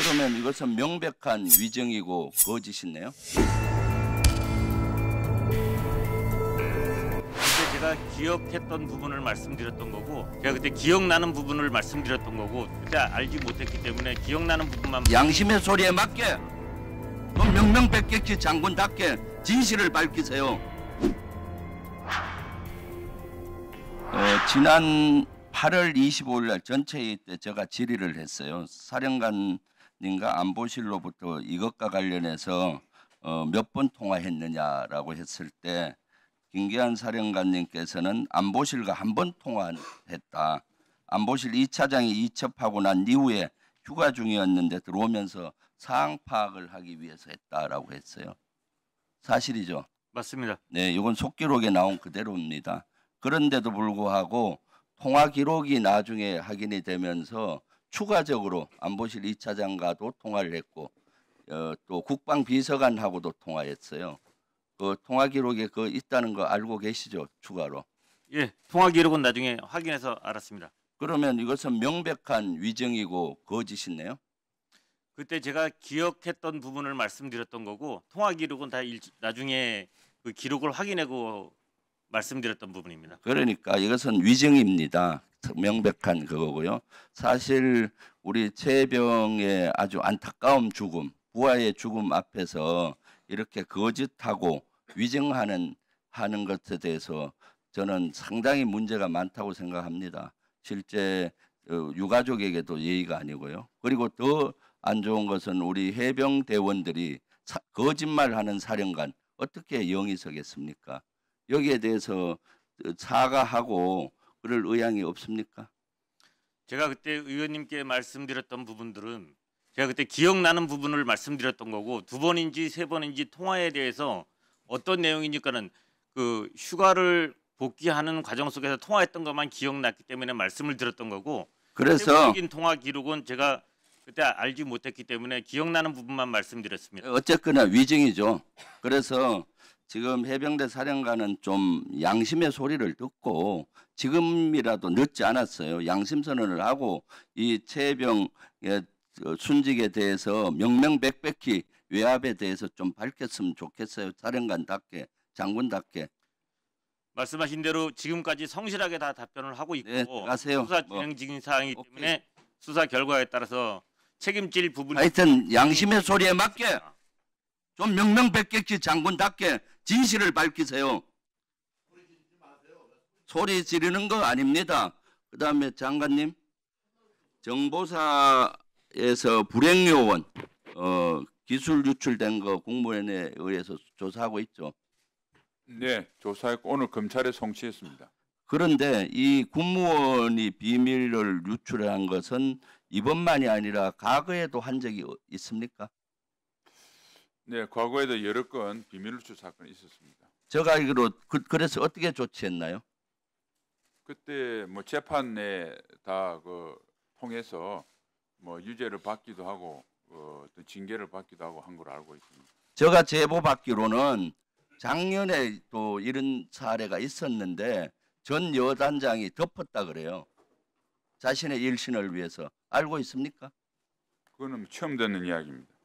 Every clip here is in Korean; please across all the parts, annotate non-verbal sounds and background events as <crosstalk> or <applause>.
그러면 이것은 명백한 위증이고 거짓이네요. 그때 제가 기억했던 부분을 말씀드렸던 거고 제가 그때 기억나는 부분을 말씀드렸던 거고 그때 알지 못했기 때문에 기억나는 부분만 양심의 소리에 맞게 명명백백히 장군답게 진실을 밝히세요. 어, 지난 8월 25일 전체회의 때 제가 질의를 했어요. 사령관 님과 안보실로부터 이것과 관련해서 어, 몇번 통화했느냐라고 했을 때 김기환 사령관님께서는 안보실과 한 번 통화했다. 안보실 2차장이 이첩하고 난 이후에 휴가 중이었는데 들어오면서 상황 파악을 하기 위해서 했다라고 했어요. 사실이죠. 맞습니다. 네, 이건 속기록에 나온 그대로입니다. 그런데도 불구하고 통화 기록이 나중에 확인이 되면서 추가적으로 안보실 2차장과도 통화를 했고 어, 또 국방 비서관하고도 통화했어요. 그 통화 기록에 그 있다는 거 알고 계시죠? 추가로. 예, 통화 기록은 나중에 확인해서 알았습니다. 그러면 이것은 명백한 위증이고 거짓이네요. 그때 제가 기억했던 부분을 말씀드렸던 거고 통화 기록은 다 일, 나중에 그 기록을 확인하고 말씀드렸던 부분입니다. 그러니까 이것은 위증입니다. 명백한 그거고요. 사실 우리 최병의 아주 안타까운 죽음, 부하의 죽음 앞에서 이렇게 거짓하고 위증하는 하는 것에 대해서 저는 상당히 문제가 많다고 생각합니다. 실제 어, 유가족에게도 예의가 아니고요. 그리고 더 안 좋은 것은 우리 해병 대원들이 거짓말하는 사령관 어떻게 영의서겠습니까 여기에 대해서 사과하고 그럴 의향이 없습니까? 제가 그때 의원님께 말씀드렸던 부분들은 제가 그때 기억나는 부분을 말씀드렸던 거고 두 번인지 세 번인지 통화에 대해서 어떤 내용이니까는 그 휴가를 복귀하는 과정 속에서 통화했던 것만 기억났기 때문에 말씀을 드렸던 거고 그래서 통화 기록은 제가 그때 알지 못했기 때문에 기억나는 부분만 말씀드렸습니다. 어쨌거나 위증이죠. 그래서 지금 해병대 사령관은 좀 양심의 소리를 듣고 지금이라도 늦지 않았어요. 양심 선언을 하고 이 최병 순직에 대해서 명명백백히 외압에 대해서 좀 밝혔으면 좋겠어요. 사령관답게 장군답게. 말씀하신 대로 지금까지 성실하게 다 답변을 하고 있고 네, 가세요. 수사 뭐. 진행 중인 사항이기 뭐, 때문에 수사 결과에 따라서 책임질 부분 하여튼 양심의 소리에 맞게 좀 명명백백히 장군답게 진실을 밝히세요. 소리 지르는 거 아닙니다. 그 다음에 장관님, 정보사에서 불행요원, 어, 기술 유출된 거공무원에 의해서 조사하고 있죠. 네, 조사했고 오늘 검찰에 송치했습니다. 그런데 이 국무원이 비밀을 유출한 것은 이번만이 아니라 과거에도 한 적이 있습니까? 네, 과거에도 여러 건 비밀유출 사건이 있었습니다. 제가 알기로 그, 그래서 어떻게 조치했나요? 그때 뭐 재판에 다 그 통해서 뭐 유죄를 받기도 하고 어, 떤 징계를 받기도 하고 한 걸 알고 있습니다. 제가 제보 받기로는 작년에 또 이런 사례가 있었는데 전 여단장이 덮었다 그래요. 자신의 일신을 위해서 알고 있습니까? 그거는 처음 듣는 이야기입니다.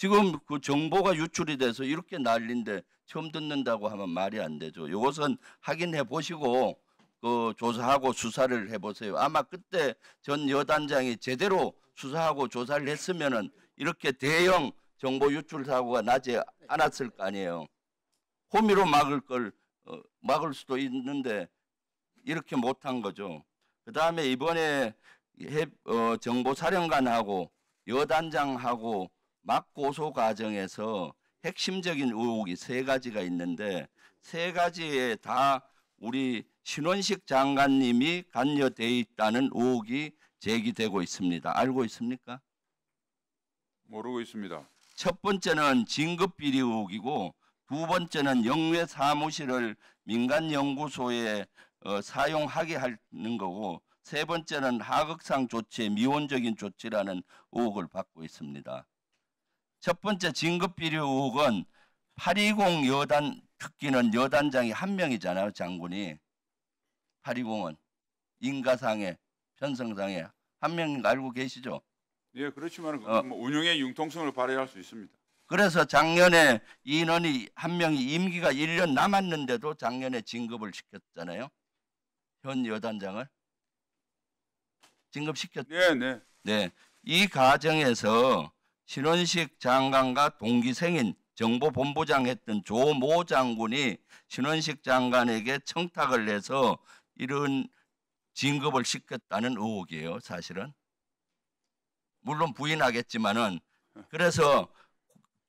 지금 그 정보가 유출이 돼서 이렇게 난리인데 처음 듣는다고 하면 말이 안 되죠. 이것은 확인해 보시고 그 조사하고 수사를 해 보세요. 아마 그때 전 여단장이 제대로 수사하고 조사를 했으면은 이렇게 대형 정보 유출 사고가 나지 않았을 거 아니에요. 호미로 막을 걸 어, 막을 수도 있는데 이렇게 못한 거죠. 그 다음에 이번에 어, 정보사령관하고 여단장하고 막고소 과정에서 핵심적인 의혹이 세 가지가 있는데 세 가지에 다 우리 신원식 장관님이 관여돼 있다는 의혹이 제기되고 있습니다. 알고 있습니까? 모르고 있습니다. 첫 번째는 진급 비리 의혹이고 두 번째는 영외 사무실을 민간 연구소에 어, 사용하게 하는 거고 세 번째는 하극상 조치의 미온적인 조치라는 의혹을 받고 있습니다. 첫 번째 진급비리 의혹은 820 여단 특기는 여단장이 한 명이잖아요. 장군이. 820은. 인가상의 편성상에 한 명 알고 계시죠? 예, 그렇지만 어. 뭐 운영의 융통성을 발휘할 수 있습니다. 그래서 작년에 인원이 한 명이 임기가 1년 남았는데도 작년에 진급을 시켰잖아요. 현 여단장을 진급시켰죠. 네, 네. 네. 이 과정에서 신원식 장관과 동기생인 정보본부장 했던 조 모 장군이 신원식 장관에게 청탁을 해서 이런 진급을 시켰다는 의혹이에요, 사실은. 물론 부인하겠지만은 그래서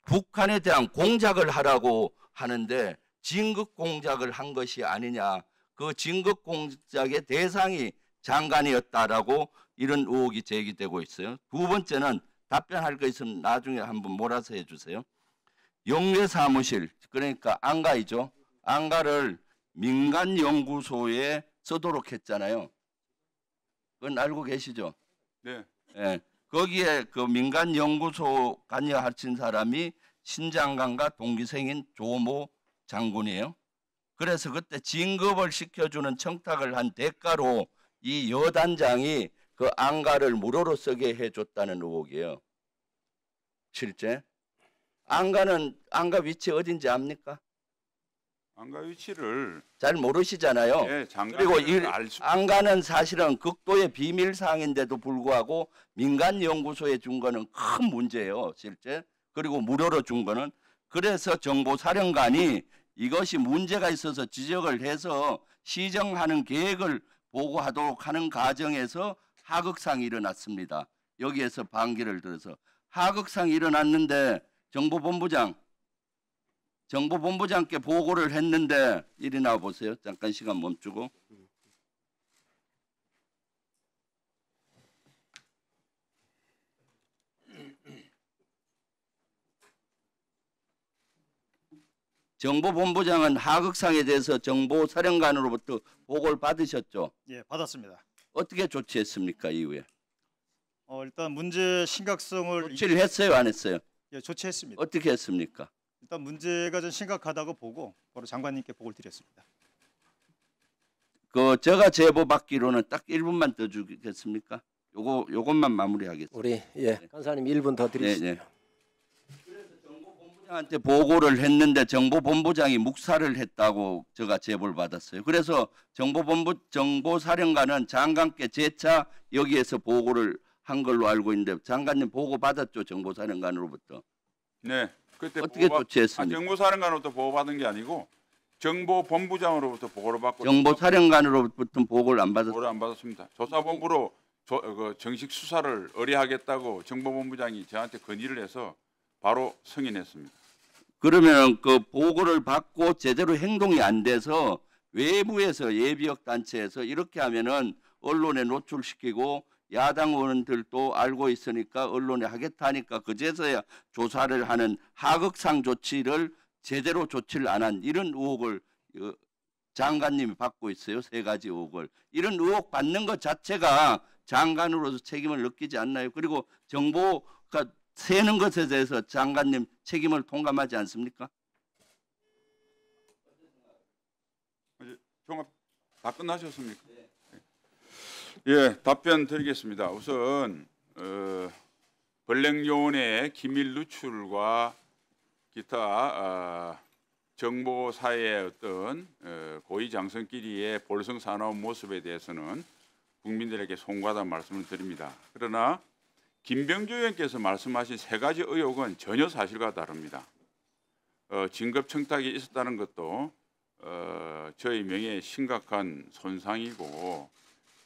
북한에 대한 공작을 하라고 하는데 진급 공작을 한 것이 아니냐. 그 진급 공작의 대상이 장관이었다라고 이런 의혹이 제기되고 있어요. 두 번째는 답변할 거 있으면 나중에 한 번 몰아서 해주세요. 영외 사무실 그러니까 안가이죠. 안가를 민간 연구소에 쓰도록 했잖아요. 그건 알고 계시죠? 네. 예. 거기에 그 민간 연구소 관여하신 사람이 신장관과 동기생인 조모 장군이에요. 그래서 그때 진급을 시켜주는 청탁을 한 대가로 이 여단장이 그 안가를 무료로 쓰게 해줬다는 의혹이에요. 실제 안가는 안가 위치 어딘지 압니까? 안가 위치를 잘 모르시잖아요. 예, 그리고 이 수... 안가는 사실은 극도의 비밀 사항인데도 불구하고 민간 연구소에 준 거는 큰 문제예요, 실제. 그리고 무료로 준 거는 그래서 정보 사령관이 이것이 문제가 있어서 지적을 해서 시정하는 계획을 보고하도록 하는 과정에서 하극상이 일어났습니다. 여기에서 반기를 들어서 하극상이 일어났는데 정보본부장 정보본부장께 보고를 했는데 이리 나와 보세요. 잠깐 시간 멈추고 정보본부장은 하극상에 대해서 정보사령관으로부터 보고를 받으셨죠? 예, 받았습니다. 어떻게 조치했습니까 이후에? 어, 일단 문제 심각성을 조치를 했어요 안 했어요? 예, 조치했습니다. 어떻게 했습니까? 일단 문제가 좀 심각하다고 보고 바로 장관님께 보고를 드렸습니다. 그 제가 제보 받기로는 딱 1분만 더 주겠습니까? 요거 요것만 마무리하겠습니다. 우리 예, 네. 간사님 1분 더 네, 네. 드리겠습니다. 예, 예. 묵사한테 보고를 했는데 정보본부장이 묵살을 했다고 제가 제보를 받았어요. 그래서 정보본부 정보사령관은 장관께 재차 여기에서 보고를 한 걸로 알고 있는데 장관님 보고 받았죠 정보사령관으로부터. 네, 그때 어떻게 보호받, 조치했습니까? 아, 정보사령관으로부터 보고받은 게 아니고 정보본부장으로부터 보고를 받고 정보사령관으로부터 보고를 안 받았. 보고를 안 받았습니다. 조사본부로 조, 그 정식 수사를 의뢰하겠다고 정보본부장이 저한테 건의를 해서 바로 승인했습니다. 그러면 그 보고를 받고 제대로 행동이 안 돼서 외부에서 예비역 단체에서 이렇게 하면은 언론에 노출시키고 야당 의원들도 알고 있으니까 언론에 하겠다니까 그제서야 조사를 하는 하극상 조치를 제대로 조치를 안 한 이런 의혹을 어, 장관님이 받고 있어요. 세 가지 의혹을. 이런 의혹 받는 것 자체가 장관으로서 책임을 느끼지 않나요? 그리고 정보가 그러니까 세는 것에 대해서 장관님 책임을 동감하지 않습니까? 종합 다 끝나셨습니까? 네. 예, 답변 드리겠습니다. 우선 어, 벌랭요원의 기밀 누출과 기타 어, 아, 정보 사의 어떤 어, 고위 장성끼리의 볼성 사나운 모습에 대해서는 국민들에게 송구하다 말씀을 드립니다. 그러나 김병주 의원께서 말씀하신 세 가지 의혹은 전혀 사실과 다릅니다. 어, 진급 청탁이 있었다는 것도 어, 저희 명예에 심각한 손상이고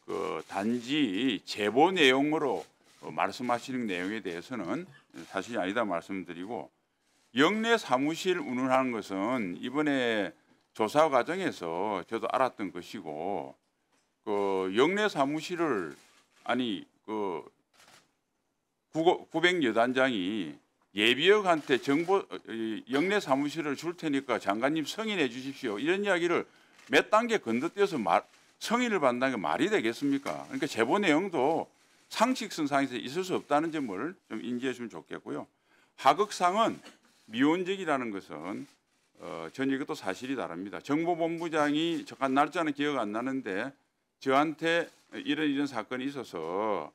그 단지 제보 내용으로 어, 말씀하시는 내용에 대해서는 사실이 아니다 말씀드리고 영내 사무실 운운하는 것은 이번에 조사 과정에서 저도 알았던 것이고 그 영내 사무실을 아니 그 구백여단장이 예비역한테 정보 어, 영내 사무실을 줄 테니까 장관님 성인해 주십시오. 이런 이야기를 몇 단계 건너뛰어서 말, 성인을 받는다는 게 말이 되겠습니까? 그러니까 제보 내용도 상식선상에서 있을 수 없다는 점을 좀 인지해 주면 좋겠고요. 하극상은 미온적이라는 것은 어, 전 이것도 사실이 다릅니다. 정보본부장이 잠깐 날짜는 기억 안 나는데 저한테 이런 이런 사건이 있어서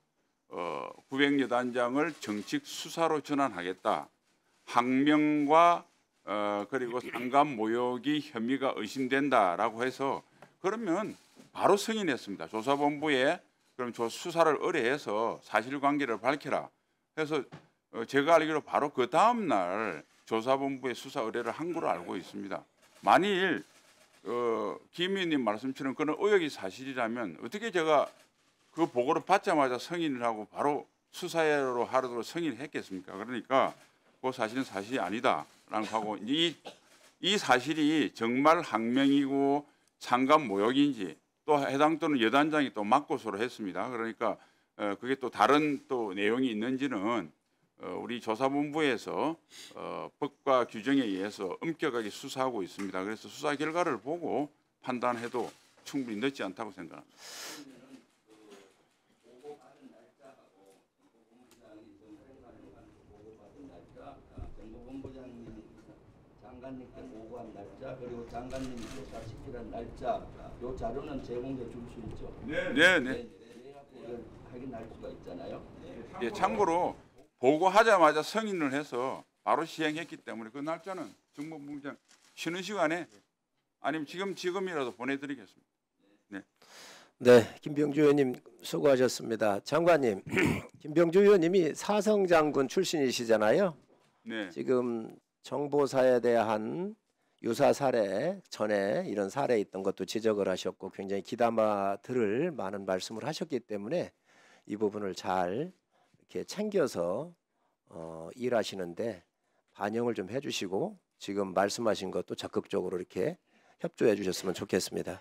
어, 900여단장을 정식 수사로 전환하겠다. 항명과 어, 그리고 상감 모욕이 혐의가 의심된다라고 해서 그러면 바로 승인했습니다. 조사본부에 그럼 저 수사를 의뢰해서 사실관계를 밝혀라 해서 어, 제가 알기로 바로 그 다음 날 조사본부에 수사 의뢰를 한 걸로 알고 있습니다. 만일 어, 김 의원님 말씀처럼 그런 의혹이 사실이라면 어떻게 제가 그 보고를 받자마자 성인을 하고 바로 수사로 하루도록 승인을 했겠습니까? 그러니까 그 사실은 사실이 아니다라고 하고 이, 이 사실이 정말 항명이고 상감 모욕인지 또 해당 또는 여단장이 또 맞고소를 했습니다. 그러니까 어, 그게 또 다른 또 내용이 있는지는 어, 우리 조사본부에서 어, 법과 규정에 의해서 엄격하게 수사하고 있습니다. 그래서 수사 결과를 보고 판단해도 충분히 늦지 않다고 생각합니다. 정보본부장님 장관님께 보고한 날짜 그리고 장관님이 조사시키란 날짜 요 자료는 제공해 줄 수 있죠? 네, 네. 네. 네. 네, 네 확인할 수가 있잖아요. 예, 참고로 보고하자마자 승인을 해서 바로 시행했기 때문에 그 날짜는 정보본부장 쉬는 시간에 아니면 지금 지금이라도 보내드리겠습니다. 네. 네, 김병주 의원님 수고하셨습니다. 장관님, <clears throat> 김병주 의원님이 사성 장군 출신이시잖아요. 네. 지금 정보사에 대한 유사 사례 전에 이런 사례 있던 것도 지적을 하셨고 굉장히 기담아 들을 많은 말씀을 하셨기 때문에 이 부분을 잘 이렇게 챙겨서 어, 일하시는데 반영을 좀 해주시고 지금 말씀하신 것도 적극적으로 이렇게 협조해 주셨으면 좋겠습니다.